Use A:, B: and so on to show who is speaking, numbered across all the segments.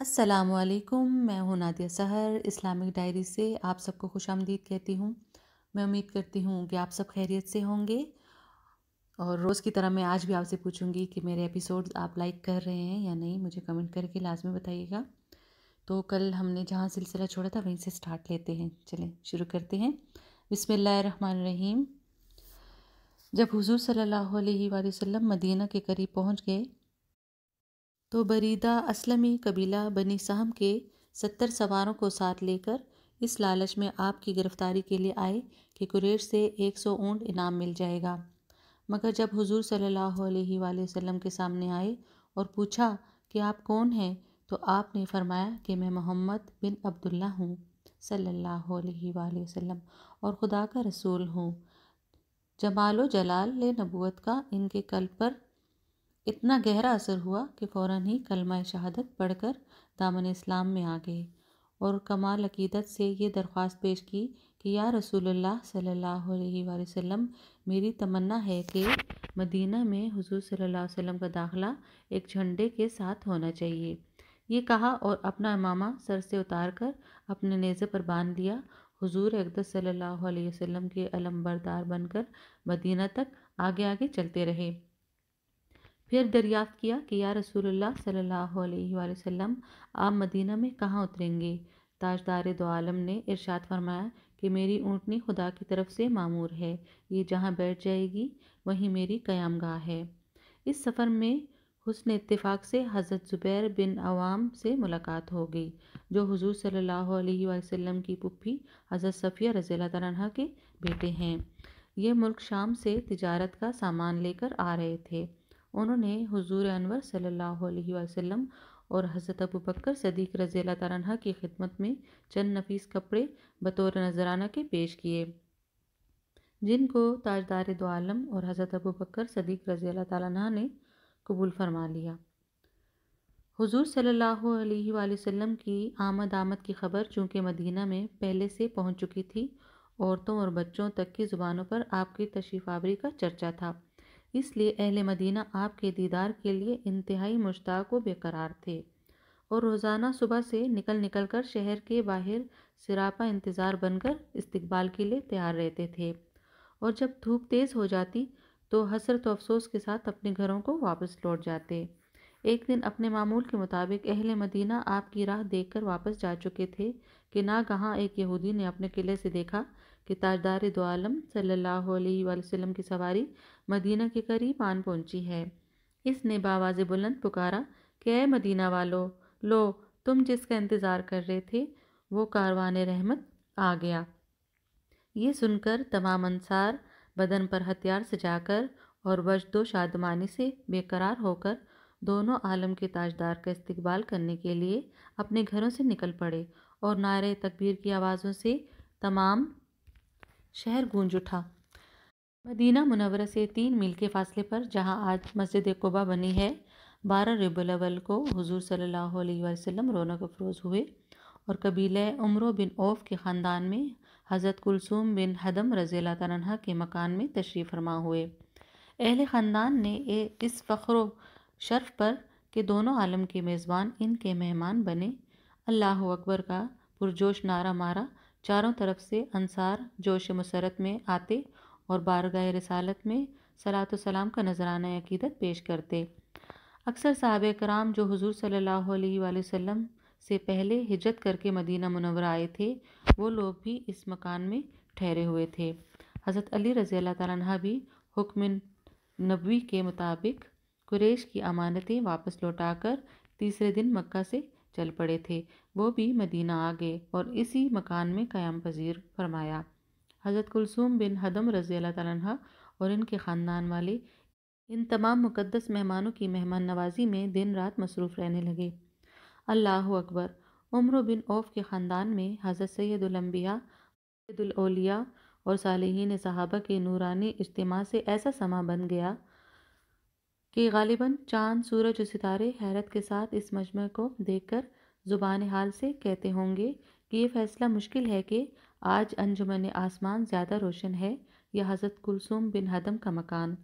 A: असलकुम मैं हूं नादिया सहर इस्लामिक डायरी से आप सबको खुश आमदीद कहती हूँ मैं उम्मीद करती हूँ कि आप सब खैरियत से होंगे और रोज़ की तरह मैं आज भी आपसे पूछूंगी कि मेरे एपिसोड आप लाइक कर रहे हैं या नहीं मुझे कमेंट करके लाजमी बताइएगा तो कल हमने जहाँ सिलसिला छोड़ा था वहीं से स्टार्ट लेते हैं चलें शुरू करते हैं बिसमान रहीम जब हुजूर सल्लल्लाहु अलैहि वसल्लम मदीना के करीब पहुँच गए तो बरीदा असलमी कबीला बनी सहम के सत्तर सवारों को साथ लेकर इस लालच में आपकी गिरफ्तारी के लिए आए कि कुरेश से एक सौ ऊँट इनाम मिल जाएगा मगर जब हुजूर सल्लल्लाहु अलैहि वसल्लम के सामने आए और पूछा कि आप कौन हैं तो आपने फरमाया कि मैं मोहम्मद बिन अब्दुल्ला हूँ सल्लल्लाहु अलैहि वसल्लम और खुदा का रसूल हूँ जमाल जलाल नबूत का इनके कल पर इतना गहरा असर हुआ कि फ़ौर ही कलमा शहादत पढ़कर दामन इस्लाम में आ गए और कमाल अकीदत से ये दरख्वास्त पेश की कि या रसूलुल्लाह सल्लल्लाहु अलैहि वसल्लम मेरी तमन्ना है कि मदीना में हुजूर सल्लल्लाहु अलैहि वसल्लम का दाखला एक झंडे के साथ होना चाहिए ये कहा और अपना इमामा सर से उतार कर अपने नेज़े पर बांध दिया हुजूर अकदस सल्लल्लाहु अलैहि वसल्लम के अलम्बरदार बनकर मदीना तक आगे आगे चलते रहे फिर दरियाफ़्त किया कि या रसूलुल्लाह सल्लल्लाहु अलैहि वसल्लम आप मदीना में कहाँ उतरेंगे ताजदार दो आलम ने इरशाद फरमाया कि मेरी ऊँटनी खुदा की तरफ से मामूर है ये जहाँ बैठ जाएगी वहीं मेरी क़यामगाह है इस सफ़र में हुसन इतफ़ाक़ से हज़रत ज़ुबैर बिन अवाम से मुलाकात हो गई जो हुजूर सल्लल्लाहु अलैहि वसल्लम की पुप्पी हज़रत सफ़िया रज़ी तह के बेटे हैं ये मुल्क शाम से तिजारत का सामान लेकर आ रहे थे उन्होंने हुजूर अनवर सल्लल्लाहु अलैहि वसल्लम और हज़रत अबू बकर सदीक रज़ी तह की खिदमत में चंद नफीस कपड़े बतौर नजराना के पेश किए जिनको ताजदार दो आलम और हज़रत अबू बकर सदीक रज़ी तह ने कबूल फरमा लिया हुजूर सल्लल्लाहु अलैहि वसल्लम की आमद आमद की खबर चूँकि मदीना में पहले से पहुँच चुकी थी औरतों और बच्चों तक की ज़ुबानों पर आपकी तशीफ आवरी का चर्चा था इसलिए अहल मदीना आपके दीदार के लिए इंतहाई मुश्ताक व बेकरार थे और रोज़ाना सुबह से निकल निकल कर शहर के बाहर सिरापा इंतज़ार बनकर इस्तबाल के लिए तैयार रहते थे और जब धूप तेज़ हो जाती तो हसरत तो अफसोस के साथ अपने घरों को वापस लौट जाते एक दिन अपने मामूल के मुताबिक अहल मदीना आपकी राह देखकर वापस जा चुके थे कि ना कहाँ एक यहूदी ने अपने किले से देखा कि ताजदार दो आलम सल्लल्लाहु अलैहि वसल्लम की सवारी मदीना के करीब आन पहुंची है इसने बावाज बुलंद पुकारा कि ए मदीना वालो लो तुम जिसका इंतज़ार कर रहे थे वो कारवान रहमत आ गया ये सुनकर तमाम अंसार बदन पर हथियार सजाकर और वजदो शादमानी से बेकरार होकर दोनों आलम के ताजदार का इस्तकबाल करने के लिए अपने घरों से निकल पड़े और नारे तकबीर की आवाज़ों से तमाम शहर गूंज उठा मदीना मुनवरा से तीन मील के फासले पर जहां आज मस्जिद कुबा बनी है बारह रबल को हुजूर सल्लल्लाहु अलैहि वसल्लम रौनक अफरोज़ हुए और कबीले उम्र बिन औफ के ख़ानदान में हज़रत कुलसूम बिन हदम रज़ीला तनह के मकान में तशरीफ़ फरमा हुए अहल ख़ानदान ने इस फ़ख्र शर्फ पर कि दोनों आलम के मेज़बान इनके मेहमान बने अल्लाह अकबर का पुरजोश नारा मारा चारों तरफ से अंसार जोश मसरत में आते और बारगाह रसालत में सलात सलाम का नजराना अकीदत पेश करते अक्सर साहब कराम जो हजूर सल्लल्लाहु अलैहि से पहले हिजरत करके मदीना मुनवर आए थे वो लोग भी इस मकान में ठहरे हुए थे हज़रत अली रज़ी अल्लाह तह भी हुक्म नबी के मुताबिक कुरेश की अमानतें वापस लौटाकर तीसरे दिन मक्का से चल पड़े थे वो भी मदीना आ गए और इसी मकान में क़याम पजीर फरमाया हज़रत कुलसूम बिन हदम रज़ी तह और इनके ख़ानदान वाले इन तमाम मुकदस मेहमानों की मेहमान नवाजी में दिन रात मसरूफ़ रहने लगे अल्लाह अकबर उम्र बिन औफ के ख़ानदान में हज़रत सैदुलम्बिया सैदुलौलिया और सालहीन सहाबा के नूरानी इज्तम से ऐसा समा बन गया कि गालिबा चाँद सूरज और सितारे हैरत के साथ इस मजमे को देख कर ज़ुबान हाल से कहते होंगे कि ये फ़ैसला मुश्किल है कि आज अंजुमन आसमान ज़्यादा रोशन है या हज़रत कुलसुम बिन हदम का मकान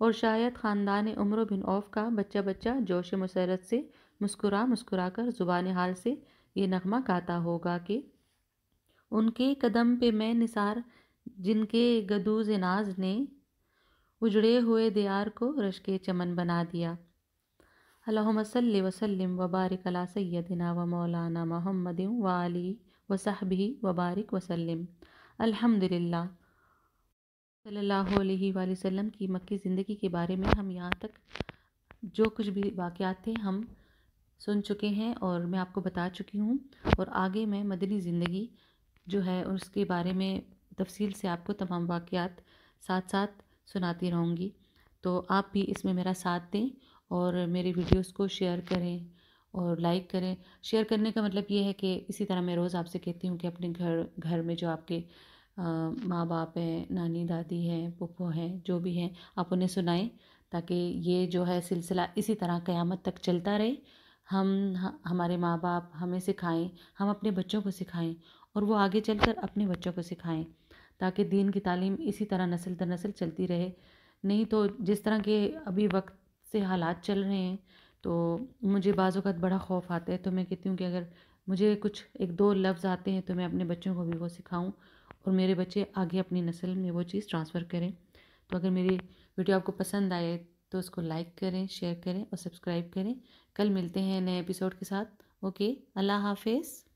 A: और शायद ख़ानदान उम्र बिन औफ का बच्चा बच्चा जोश मसरत से मुस्कुरा मुस्कुरा कर ज़ुबान हाल से ये नगमा गाता होगा कि उनके कदम पे मैं निसार जिनके गदूज नाज ने उजड़े हुए दियार को रश के चमन बना दिया अल्लासल वसलम वबारिक अला सैदिना व मौलाना मोहम्मद वाली वसहबी वबारक वसलम अल्हम्दुलिल्लाह वसम की मक्की ज़िंदगी के बारे में हम यहाँ तक जो कुछ भी वाक़ात थे हम सुन चुके हैं और मैं आपको बता चुकी हूँ और आगे मैं मदनी ज़िंदगी जो है उसके बारे में तफसील से आपको तमाम वाक़ात साथ साथ सुनाती रहूँगी तो आप भी इसमें मेरा साथ दें और मेरी वीडियोस को शेयर करें और लाइक करें शेयर करने का मतलब ये है कि इसी तरह मैं रोज़ आपसे कहती हूँ कि अपने घर घर में जो आपके माँ बाप हैं नानी दादी हैं पप्पो हैं जो भी हैं आप उन्हें सुनाएं ताकि ये जो है सिलसिला इसी तरह क़यामत तक चलता रहे हम हमारे माँ बाप हमें सिखाएं हम अपने बच्चों को सिखाएं और वो आगे चलकर अपने बच्चों को सिखाएं ताकि दीन की तालीम इसी तरह नस्ल दर नस्ल चलती रहे नहीं तो जिस तरह के अभी वक्त से हालात चल रहे हैं तो मुझे बाज़ात बड़ा खौफ आता है तो मैं कहती हूँ कि अगर मुझे कुछ एक दो लफ्ज़ आते हैं तो मैं अपने बच्चों को भी वो सिखाऊँ और मेरे बच्चे आगे अपनी नस्ल में वो चीज़ ट्रांसफ़र करें तो अगर मेरी वीडियो आपको पसंद आए तो उसको लाइक करें शेयर करें और सब्सक्राइब करें कल मिलते हैं नए एपिसोड के साथ ओके अल्लाह हाफिज़